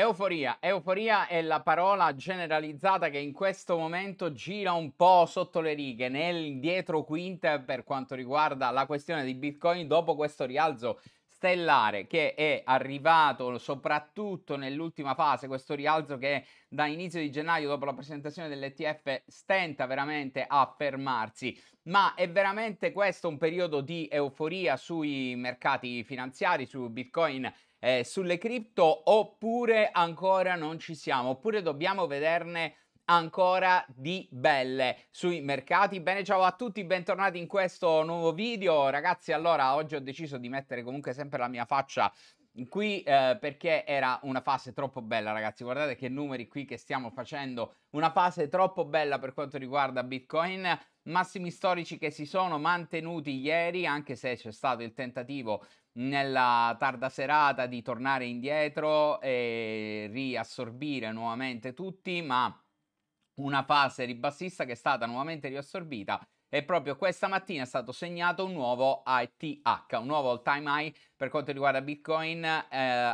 Euforia, euforia è la parola generalizzata che in questo momento gira un po' sotto le righe, nel dietro quinte per quanto riguarda la questione di Bitcoin dopo questo rialzo stellare che è arrivato soprattutto nell'ultima fase, questo rialzo che da inizio di gennaio dopo la presentazione dell'ETF stenta veramente a fermarsi. Ma è veramente questo un periodo di euforia sui mercati finanziari, su Bitcoin eh, sulle cripto oppure ancora non ci siamo, oppure dobbiamo vederne ancora di belle sui mercati. Bene, ciao a tutti, bentornati in questo nuovo video. Ragazzi, allora oggi ho deciso di mettere comunque sempre la mia faccia qui eh, perché era una fase troppo bella, ragazzi. Guardate che numeri qui che stiamo facendo, una fase troppo bella per quanto riguarda Bitcoin massimi storici che si sono mantenuti ieri, anche se c'è stato il tentativo nella tarda serata di tornare indietro e riassorbire nuovamente tutti, ma una fase ribassista che è stata nuovamente riassorbita e proprio questa mattina è stato segnato un nuovo ITH, un nuovo all time high per quanto riguarda Bitcoin eh,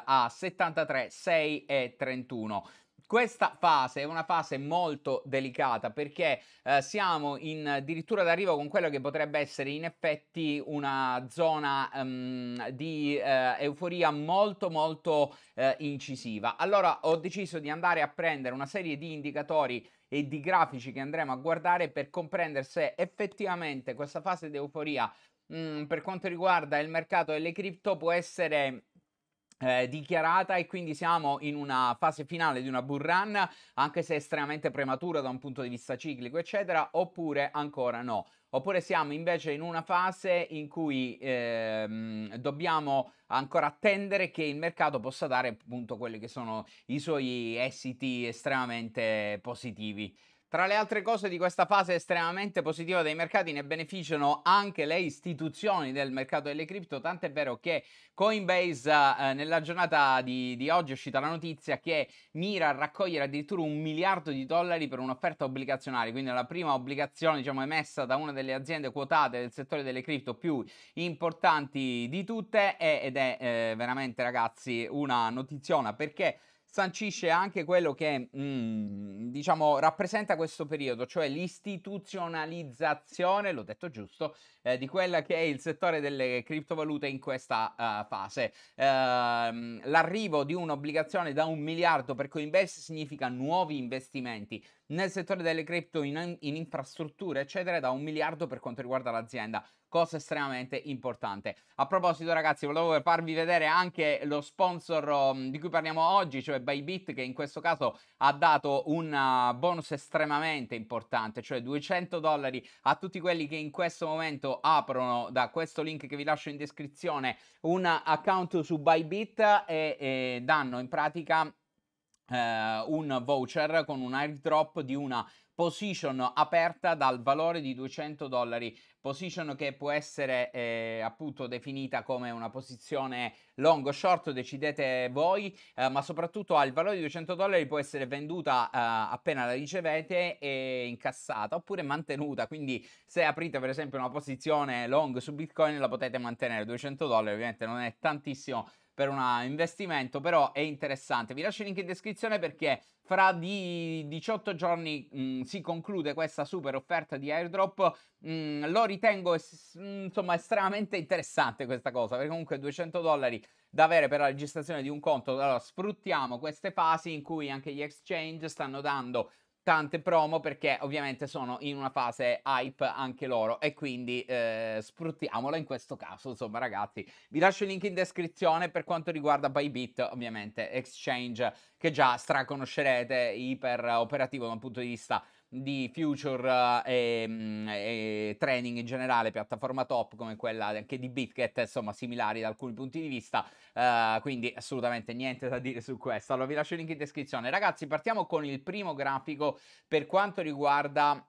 a 73,6 e 31 questa fase è una fase molto delicata perché eh, siamo in, addirittura d'arrivo con quello che potrebbe essere in effetti una zona um, di eh, euforia molto molto eh, incisiva. Allora ho deciso di andare a prendere una serie di indicatori e di grafici che andremo a guardare per comprendere se effettivamente questa fase di euforia mh, mm, per quanto riguarda il mercato delle cripto può essere eh, dichiarata e quindi siamo in una fase finale di una bull run, anche se estremamente prematura da un punto di vista ciclico, eccetera, oppure ancora no. Oppure siamo invece in una fase in cui ehm, dobbiamo ancora attendere che il mercato possa dare appunto quelli che sono i suoi esiti estremamente positivi. Tra le altre cose di questa fase estremamente positiva dei mercati ne beneficiano anche le istituzioni del mercato delle cripto, tant'è vero che Coinbase eh, nella giornata di, di, oggi è uscita la notizia che mira a raccogliere addirittura un miliardo di dollari per un'offerta obbligazionaria, quindi la prima obbligazione diciamo, emessa da una delle aziende quotate del settore delle cripto più importanti di tutte ed è eh, veramente ragazzi una notiziona perché sancisce anche quello che mm, diciamo rappresenta questo periodo, cioè l'istituzionalizzazione, l'ho detto giusto, eh, di quella che è il settore delle criptovalute in questa uh, fase. Uh, l'arrivo di un'obbligazione da un miliardo per Coinbase significa nuovi investimenti nel settore delle cripto in, in infrastrutture, eccetera, da un miliardo per quanto riguarda l'azienda cosa estremamente importante. A proposito ragazzi, volevo farvi vedere anche lo sponsor mm, di cui parliamo oggi, cioè Bybit, che in questo caso ha dato un uh, bonus estremamente importante, cioè 200 dollari a tutti quelli che in questo momento aprono da questo link che vi lascio in descrizione un account su Bybit e, e danno in pratica Uh, un voucher con un airdrop di una position aperta dal valore di 200 dollari, position che può essere eh, appunto definita come una posizione long o short, decidete voi, eh, ma soprattutto al valore di 200 dollari può essere venduta eh, appena la ricevete e incassata oppure mantenuta, quindi se aprite per esempio una posizione long su Bitcoin la potete mantenere 200 dollari, ovviamente non è tantissimo per un investimento, però è interessante. Vi lascio il link in descrizione perché fra di 18 giorni mh, mm, si conclude questa super offerta di airdrop. Mh, mm, lo ritengo es- mm, insomma estremamente interessante questa cosa perché comunque 200 dollari da avere per la registrazione di un conto. Allora sfruttiamo queste fasi in cui anche gli exchange stanno dando tante promo perché ovviamente sono in una fase hype anche loro e quindi eh, sfruttiamola in questo caso insomma ragazzi vi lascio il link in descrizione per quanto riguarda Bybit ovviamente exchange che già straconoscerete iper operativo da un punto di vista di future eh, e, mm, e, training in generale, piattaforma top come quella anche di Bitget, insomma similari da alcuni punti di vista, uh, quindi assolutamente niente da dire su questo. Allora vi lascio il link in descrizione. Ragazzi, partiamo con il primo grafico per quanto riguarda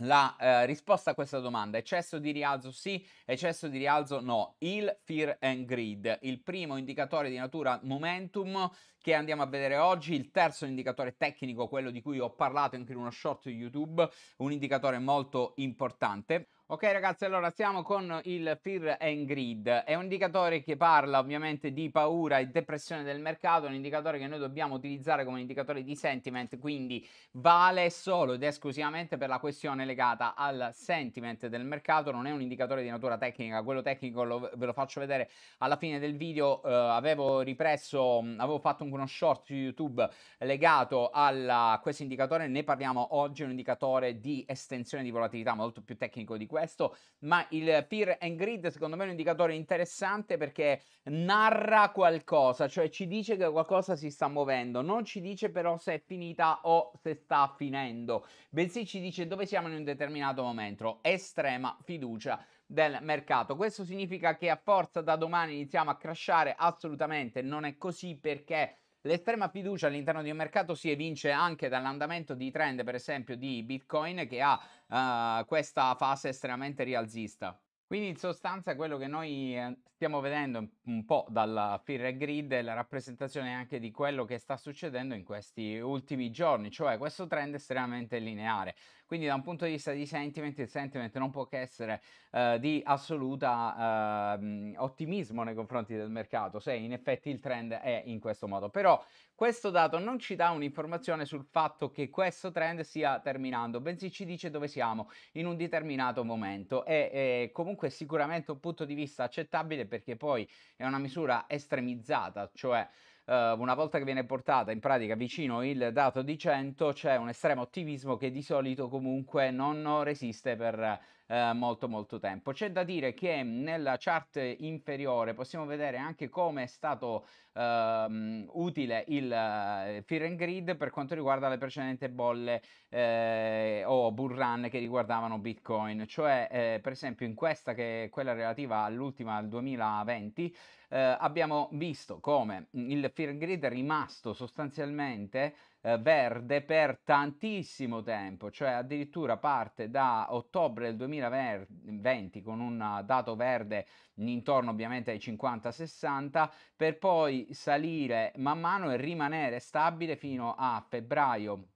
la eh, risposta a questa domanda, eccesso di rialzo sì, eccesso di rialzo no, il fear and greed, il primo indicatore di natura momentum che andiamo a vedere oggi, il terzo indicatore tecnico, quello di cui ho parlato anche in uno short di YouTube, un indicatore molto importante. Ok ragazzi, allora siamo con il Fear and Grid, è un indicatore che parla ovviamente di paura e depressione del mercato, un indicatore che noi dobbiamo utilizzare come indicatore di sentiment, quindi vale solo ed esclusivamente per la questione legata al sentiment del mercato, non è un indicatore di natura tecnica, quello tecnico lo, ve lo faccio vedere alla fine del video, eh, avevo ripreso, avevo fatto uno short su YouTube legato alla, a questo indicatore, ne parliamo oggi, è un indicatore di estensione di volatilità molto più tecnico di questo questo, ma il peer and grid secondo me è un indicatore interessante perché narra qualcosa, cioè ci dice che qualcosa si sta muovendo, non ci dice però se è finita o se sta finendo, bensì ci dice dove siamo in un determinato momento. Estrema fiducia del mercato. Questo significa che a forza da domani iniziamo a crashare? Assolutamente non è così perché L'estrema fiducia all'interno di un mercato si evince anche dall'andamento di trend, per esempio, di Bitcoin, che ha uh, questa fase estremamente rialzista. Quindi in sostanza quello che noi eh, stiamo vedendo un po' dalla fear grid è la rappresentazione anche di quello che sta succedendo in questi ultimi giorni, cioè questo trend estremamente lineare. Quindi da un punto di vista di sentiment, il sentiment non può che essere eh, di assoluta eh, ottimismo nei confronti del mercato, se in effetti il trend è in questo modo. Però questo dato non ci dà un'informazione sul fatto che questo trend stia terminando, bensì ci dice dove siamo in un determinato momento. E, e comunque sicuramente un punto di vista accettabile perché poi è una misura estremizzata, cioè eh, una volta che viene portata in pratica vicino il dato di 100 c'è un estremo ottimismo che di solito comunque non resiste per eh, molto molto tempo. C'è da dire che nella chart inferiore possiamo vedere anche come è stato ehm, utile il eh, Fear and Grid per quanto riguarda le precedenti bolle eh, o bull run che riguardavano Bitcoin, cioè eh, per esempio in questa che è quella relativa all'ultima al 2020 eh, abbiamo visto come il Fear and Grid è rimasto sostanzialmente eh, verde per tantissimo tempo, cioè addirittura parte da ottobre del 2020 con un dato verde intorno ovviamente ai 50-60 per poi salire man mano e rimanere stabile fino a febbraio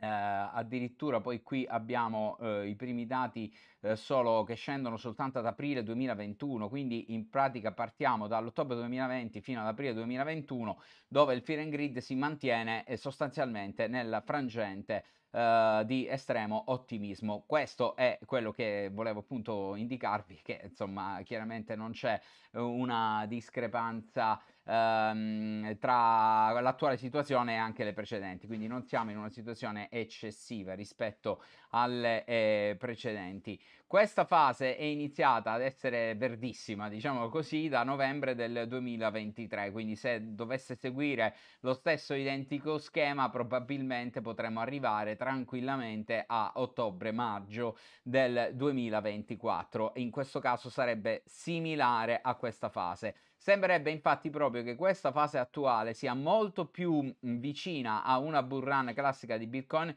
eh, addirittura poi qui abbiamo eh, i primi dati eh, solo che scendono soltanto ad aprile 2021, quindi in pratica partiamo dall'ottobre 2020 fino ad aprile 2021 dove il Fear and Grid si mantiene eh, sostanzialmente nel frangente eh, di estremo ottimismo. Questo è quello che volevo appunto indicarvi che insomma chiaramente non c'è una discrepanza ehm, tra l'attuale situazione e anche le precedenti, quindi non siamo in una situazione eccessiva rispetto alle eh, precedenti. Questa fase è iniziata ad essere verdissima, diciamo così, da novembre del 2023, quindi se dovesse seguire lo stesso identico schema probabilmente potremmo arrivare tranquillamente a ottobre-maggio del 2024 in questo caso sarebbe similare a questa fase. Sembrerebbe infatti proprio che questa fase attuale sia molto più vicina a una bull run classica di Bitcoin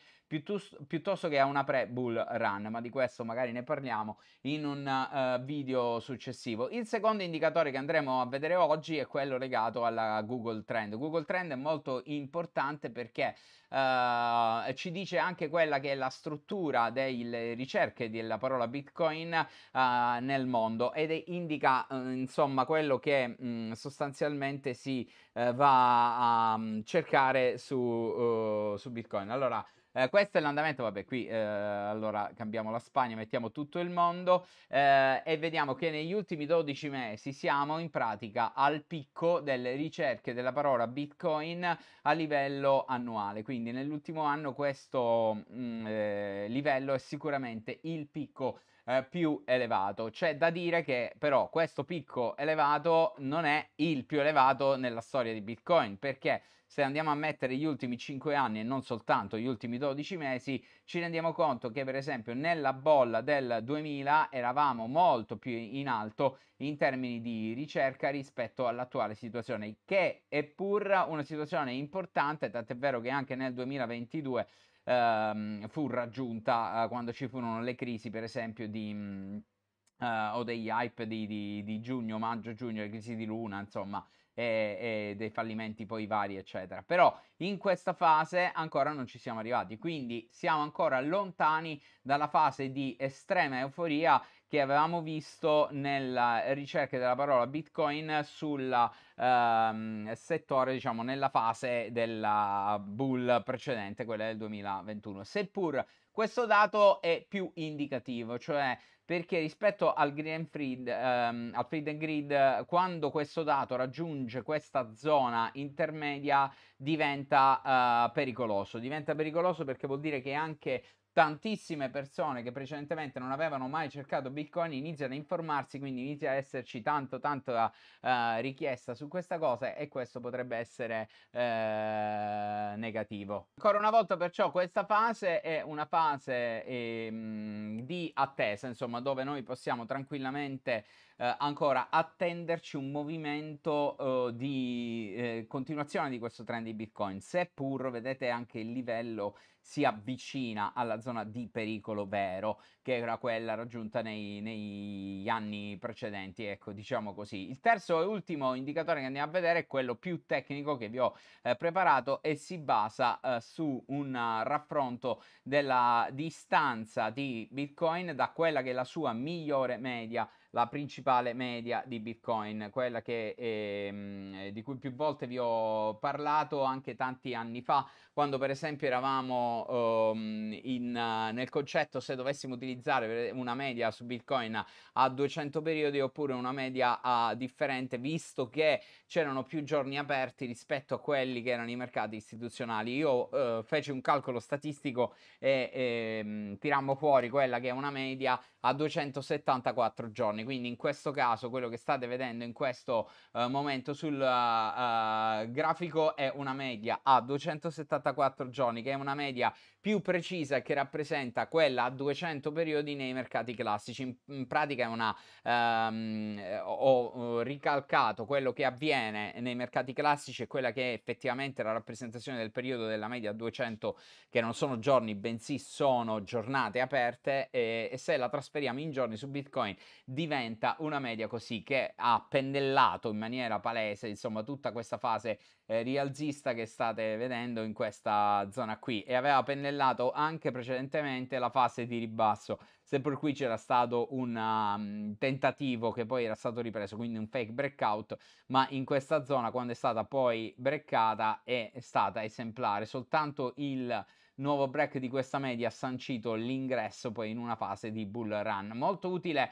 piuttosto che a una pre-bull run, ma di questo magari ne parliamo in un uh, video successivo. Il secondo indicatore che andremo a vedere oggi è quello legato alla Google Trend. Google Trend è molto importante perché uh, ci dice anche quella che è la struttura delle ricerche della parola Bitcoin uh, nel mondo ed indica insomma quello che mh, mm, sostanzialmente si va a um, cercare su, su Bitcoin. Allora, eh, questo è l'andamento, vabbè, qui eh, allora cambiamo la Spagna, mettiamo tutto il mondo eh, e vediamo che negli ultimi 12 mesi siamo in pratica al picco delle ricerche della parola Bitcoin a livello annuale. Quindi nell'ultimo anno questo mh, mm, eh, livello è sicuramente il picco eh, più elevato. C'è da dire che però questo picco elevato non è il più elevato nella storia di Bitcoin perché se andiamo a mettere gli ultimi 5 anni e non soltanto gli ultimi 12 mesi, ci rendiamo conto che per esempio nella bolla del 2000 eravamo molto più in alto in termini di ricerca rispetto all'attuale situazione, che è pur una situazione importante, tant'è vero che anche nel 2022 ehm, fu raggiunta eh, quando ci furono le crisi, per esempio, di... Mh, mm, eh, Uh, o degli hype di, di, di giugno, maggio, giugno, le crisi di luna, insomma, e, e, dei fallimenti poi vari, eccetera. Però in questa fase ancora non ci siamo arrivati, quindi siamo ancora lontani dalla fase di estrema euforia che avevamo visto nella ricerca della parola Bitcoin sul ehm, settore, diciamo, nella fase della bull precedente, quella del 2021. Seppur questo dato è più indicativo, cioè perché rispetto al Green Freed, ehm, al Feed and Grid, quando questo dato raggiunge questa zona intermedia diventa eh, pericoloso. Diventa pericoloso perché vuol dire che anche tantissime persone che precedentemente non avevano mai cercato Bitcoin iniziano a informarsi, quindi inizia a esserci tanto tanto uh, richiesta su questa cosa e questo potrebbe essere uh, negativo. Ancora una volta perciò questa fase è una fase eh, di attesa, insomma, dove noi possiamo tranquillamente eh, ancora attenderci un movimento eh, di eh, continuazione di questo trend di Bitcoin, seppur vedete anche il livello si avvicina alla zona di pericolo vero, che era quella raggiunta nei, negli anni precedenti, ecco, diciamo così. Il terzo e ultimo indicatore che andiamo a vedere è quello più tecnico che vi ho eh, preparato e si basa eh, su un raffronto della distanza di Bitcoin da quella che è la sua migliore media la principale media di Bitcoin, quella che, ehm, eh, di cui più volte vi ho parlato anche tanti anni fa, quando per esempio eravamo ehm, in, nel concetto se dovessimo utilizzare una media su Bitcoin a 200 periodi oppure una media a differente, visto che c'erano più giorni aperti rispetto a quelli che erano i mercati istituzionali. Io eh, feci un calcolo statistico e ehm, tirammo fuori quella che è una media a 274 giorni. Quindi in questo caso quello che state vedendo in questo uh, momento sul uh, grafico è una media a 274 giorni, che è una media più precisa che rappresenta quella a 200 periodi nei mercati classici. In, pratica è una ehm, ho, ho, ricalcato quello che avviene nei mercati classici e quella che è effettivamente la rappresentazione del periodo della media a 200 che non sono giorni bensì sono giornate aperte e, e se la trasferiamo in giorni su Bitcoin diventa una media così che ha pennellato in maniera palese insomma tutta questa fase eh, rialzista che state vedendo in questa zona qui e aveva pennellato anche precedentemente la fase di ribasso seppur qui c'era stato un um, tentativo che poi era stato ripreso quindi un fake breakout ma in questa zona quando è stata poi breccata è stata esemplare soltanto il nuovo break di questa media ha sancito l'ingresso poi in una fase di bull run molto utile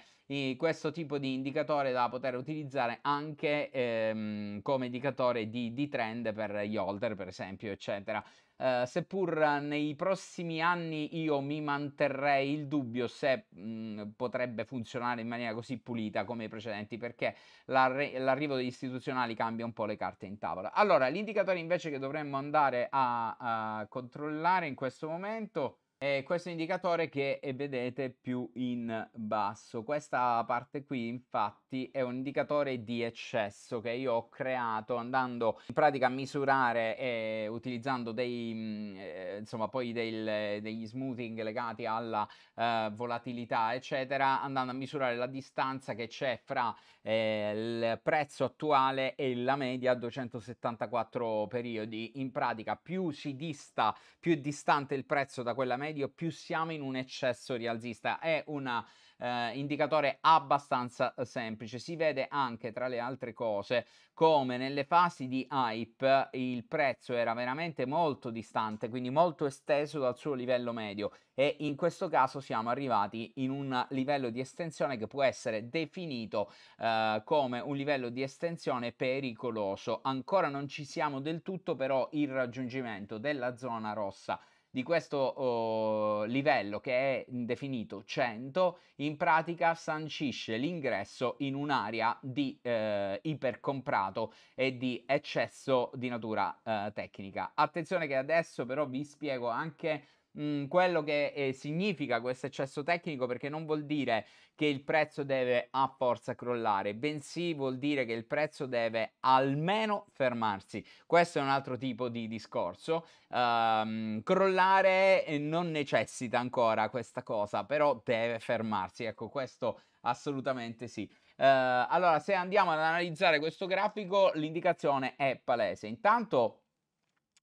questo tipo di indicatore da poter utilizzare anche ehm, come indicatore di, di, trend per gli holder, per esempio, eccetera. Eh, seppur nei prossimi anni io mi manterrei il dubbio se mh, mhmm, potrebbe funzionare in maniera così pulita come i precedenti, perché l'arrivo degli istituzionali cambia un po' le carte in tavola. Allora, l'indicatore invece che dovremmo andare a, a controllare in questo momento e eh, questo indicatore che eh, vedete più in basso. Questa parte qui infatti infatti è un indicatore di eccesso che io ho creato andando in pratica a misurare e eh, utilizzando dei, mm, eh, insomma, poi del, degli smoothing legati alla eh, volatilità, eccetera, andando a misurare la distanza che c'è fra eh, il prezzo attuale e la media a 274 periodi. In pratica, più si dista, più è distante il prezzo da quella media, più siamo in un eccesso rialzista. È una eh, indicatore abbastanza eh, semplice. Si vede anche tra le altre cose come nelle fasi di hype il prezzo era veramente molto distante, quindi molto esteso dal suo livello medio e in questo caso siamo arrivati in un livello di estensione che può essere definito eh, come un livello di estensione pericoloso. Ancora non ci siamo del tutto però il raggiungimento della zona rossa di questo oh, livello che è definito 100 in pratica sancisce l'ingresso in un'area di eh, ipercomprato e di eccesso di natura eh, tecnica. Attenzione che adesso però vi spiego anche Mhmm, quello che eh, significa questo eccesso tecnico perché non vuol dire che il prezzo deve a forza crollare, bensì vuol dire che il prezzo deve almeno fermarsi. Questo è un altro tipo di discorso. Um, crollare eh, non necessita ancora questa cosa, però deve fermarsi. Ecco, questo assolutamente sì. Uh, allora, se andiamo ad analizzare questo grafico, l'indicazione è palese. Intanto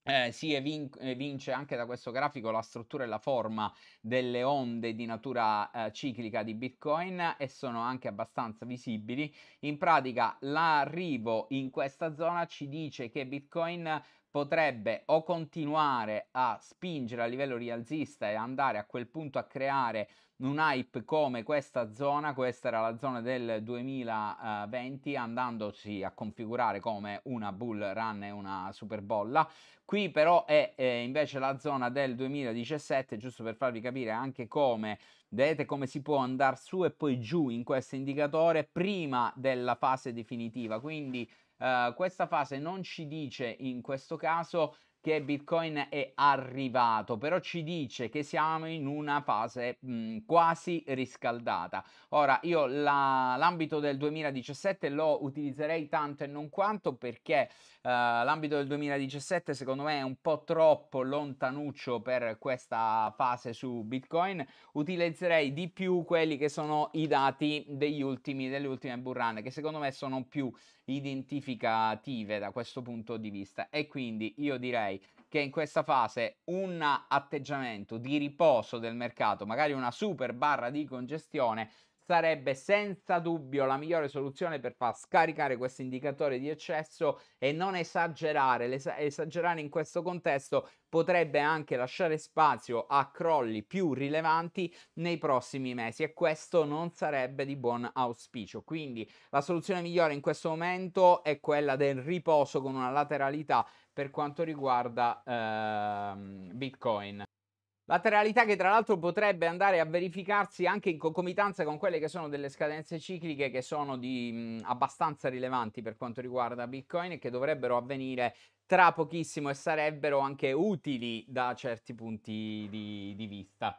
eh, si evince anche da questo grafico la struttura e la forma delle onde di natura eh, ciclica di Bitcoin e sono anche abbastanza visibili. In pratica l'arrivo in questa zona ci dice che Bitcoin potrebbe o continuare a spingere a livello rialzista e andare a quel punto a creare un hype come questa zona, questa era la zona del 2020, andandosi a configurare come una bull run e una super bolla. Qui però è eh, invece la zona del 2017, giusto per farvi capire anche come vedete come si può andare su e poi giù in questo indicatore prima della fase definitiva. Quindi eh, questa fase non ci dice in questo caso che Bitcoin è arrivato, però ci dice che siamo in una fase mh, mm, quasi riscaldata. Ora, io la, l'ambito del 2017 lo utilizzerei tanto e non quanto perché uh, l'ambito del 2017 secondo me è un po' troppo lontanuccio per questa fase su Bitcoin. Utilizzerei di più quelli che sono i dati degli ultimi, delle ultime burrane, che secondo me sono più identificative da questo punto di vista e quindi io direi che in questa fase un atteggiamento di riposo del mercato, magari una super barra di congestione, sarebbe senza dubbio la migliore soluzione per far scaricare questo indicatore di eccesso e non esagerare. L'esa- esagerare in questo contesto potrebbe anche lasciare spazio a crolli più rilevanti nei prossimi mesi e questo non sarebbe di buon auspicio. Quindi la soluzione migliore in questo momento è quella del riposo con una lateralità per quanto riguarda ehm, Bitcoin. Lateralità che tra l'altro potrebbe andare a verificarsi anche in concomitanza con quelle che sono delle scadenze cicliche che sono di, mh, mm, abbastanza rilevanti per quanto riguarda Bitcoin e che dovrebbero avvenire tra pochissimo e sarebbero anche utili da certi punti di, di vista.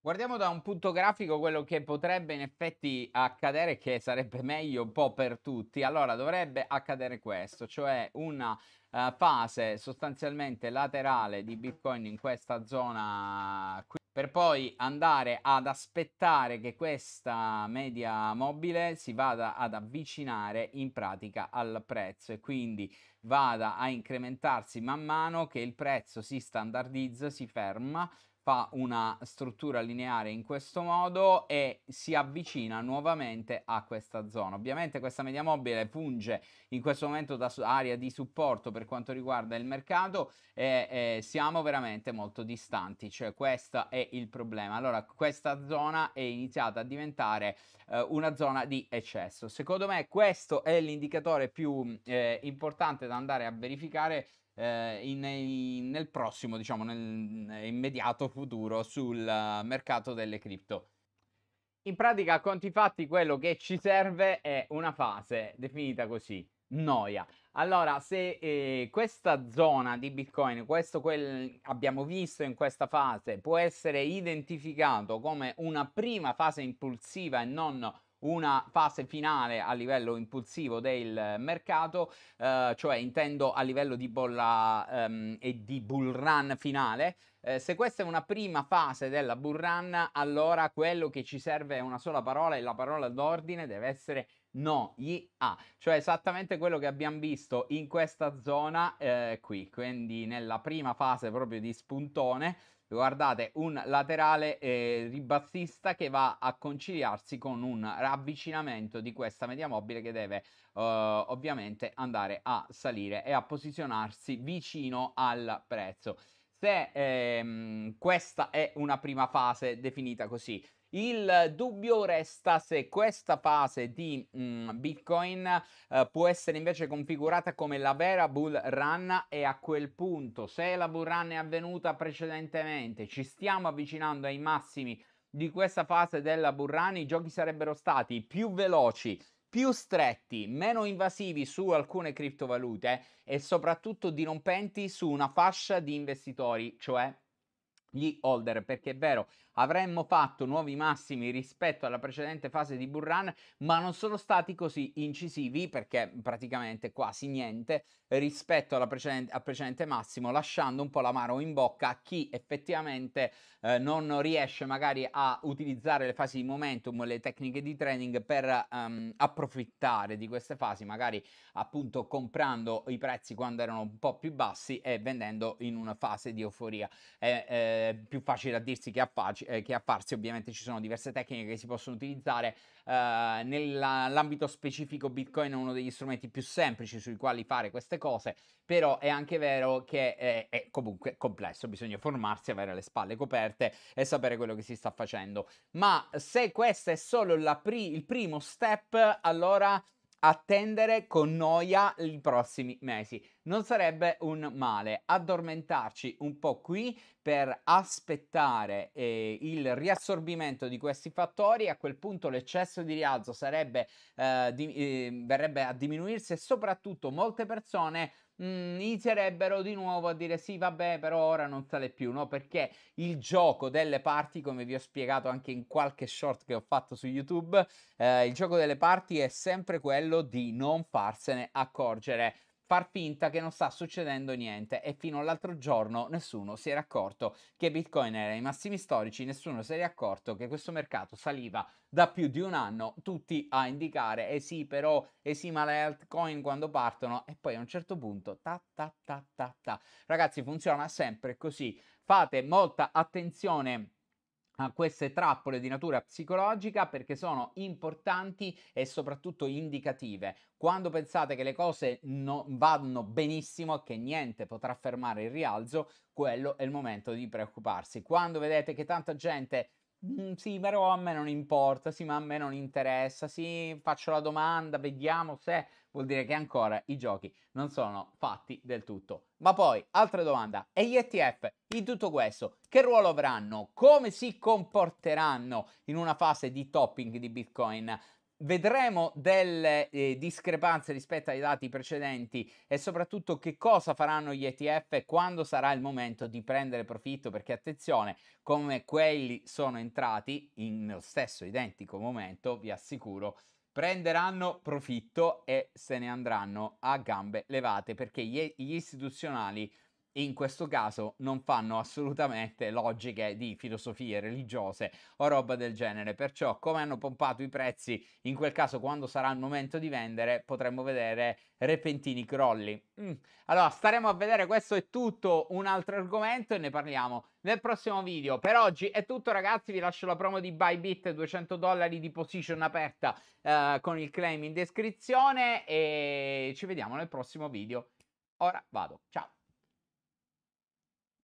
Guardiamo da un punto grafico quello che potrebbe in effetti accadere, che sarebbe meglio un po' per tutti. Allora, dovrebbe accadere questo, cioè una uh, fase sostanzialmente laterale di Bitcoin in questa zona qui per poi andare ad aspettare che questa media mobile si vada ad avvicinare in pratica al prezzo e quindi vada a incrementarsi man mano che il prezzo si standardizza, si ferma, fa una struttura lineare in questo modo e si avvicina nuovamente a questa zona. Ovviamente questa media mobile funge in questo momento da area di supporto per quanto riguarda il mercato e, e siamo veramente molto distanti, cioè questo è il problema. Allora questa zona è iniziata a diventare eh, una zona di eccesso. Secondo me questo è l'indicatore più eh, importante da andare a verificare eh, in, in, nel prossimo, diciamo, nell'immediato futuro sul mercato delle cripto. In pratica, a conti fatti, quello che ci serve è una fase definita così, noia. Allora, se eh, questa zona di Bitcoin, questo quel abbiamo visto in questa fase, può essere identificato come una prima fase impulsiva e non una fase finale a livello impulsivo del mercato, eh, cioè intendo a livello di bolla ehm, e di bull run finale. Eh, se questa è una prima fase della bull run, allora quello che ci serve è una sola parola e la parola d'ordine deve essere no, gli A, cioè esattamente quello che abbiamo visto in questa zona eh, qui, quindi nella prima fase proprio di spuntone Guardate, un laterale eh, ribassista che va a conciliarsi con un ravvicinamento di questa media mobile che deve eh, ovviamente andare a salire e a posizionarsi vicino al prezzo. Se ehm, questa è una prima fase definita così, il dubbio resta se questa fase di mh, mhmm, Bitcoin eh, può essere invece configurata come la vera bull run e a quel punto, se la bull run è avvenuta precedentemente, ci stiamo avvicinando ai massimi di questa fase della bull run, i giochi sarebbero stati più veloci più stretti, meno invasivi su alcune criptovalute e soprattutto dirompenti su una fascia di investitori, cioè gli holder, perché è vero, avremmo fatto nuovi massimi rispetto alla precedente fase di bull run, ma non sono stati così incisivi perché praticamente quasi niente rispetto alla precedente, al precedente massimo, lasciando un po' l'amaro in bocca a chi effettivamente eh, non riesce magari a utilizzare le fasi di momentum, le tecniche di trading per um, approfittare di queste fasi, magari appunto comprando i prezzi quando erano un po' più bassi e vendendo in una fase di euforia. È eh, più facile a dirsi che a, faci, eh, che a farsi, Ovviamente ci sono diverse tecniche che si possono utilizzare. Eh, nell'ambito specifico Bitcoin è uno degli strumenti più semplici sui quali fare queste cose, però è anche vero che è, è comunque complesso, bisogna formarsi, avere le spalle coperte e sapere quello che si sta facendo. Ma se questo è solo pri- il primo step, allora attendere con noia i prossimi mesi. Non sarebbe un male addormentarci un po' qui per aspettare eh, il riassorbimento di questi fattori. A quel punto l'eccesso di rialzo sarebbe, eh, di, eh, verrebbe a diminuirsi e soprattutto molte persone Mm, inizierebbero di nuovo a dire sì, vabbè, però ora non sale più, no? Perché il gioco delle parti, come vi ho spiegato anche in qualche short che ho fatto su YouTube, eh, il gioco delle parti è sempre quello di non farsene accorgere far finta che non sta succedendo niente e fino all'altro giorno nessuno si era accorto che Bitcoin era ai massimi storici, nessuno si era accorto che questo mercato saliva da più di un anno, tutti a indicare eh sì però, eh sì ma le altcoin quando partono e poi a un certo punto ta ta ta ta ta. Ragazzi funziona sempre così, fate molta attenzione a queste trappole di natura psicologica perché sono importanti e soprattutto indicative. Quando pensate che le cose non vanno benissimo e che niente potrà fermare il rialzo, quello è il momento di preoccuparsi. Quando vedete che tanta gente mm, sì, però a me non importa, sì, ma a me non interessa, sì, faccio la domanda, vediamo se vuol dire che ancora i giochi non sono fatti del tutto. Ma poi, altra domanda, e gli ETF in tutto questo che ruolo avranno? Come si comporteranno in una fase di topping di Bitcoin? Vedremo delle eh, discrepanze rispetto ai dati precedenti e soprattutto che cosa faranno gli ETF quando sarà il momento di prendere profitto perché attenzione, come quelli sono entrati in lo stesso identico momento, vi assicuro prenderanno profitto e se ne andranno a gambe levate perché gli, istituzionali in questo caso non fanno assolutamente logiche di filosofie religiose o roba del genere. Perciò, come hanno pompato i prezzi, in quel caso, quando sarà il momento di vendere, potremmo vedere repentini crolli. Mm. Allora, staremo a vedere. Questo è tutto un altro argomento e ne parliamo nel prossimo video. Per oggi è tutto, ragazzi. Vi lascio la promo di Bybit 200 dollari di position aperta eh, con il claim in descrizione. E ci vediamo nel prossimo video. Ora vado. Ciao.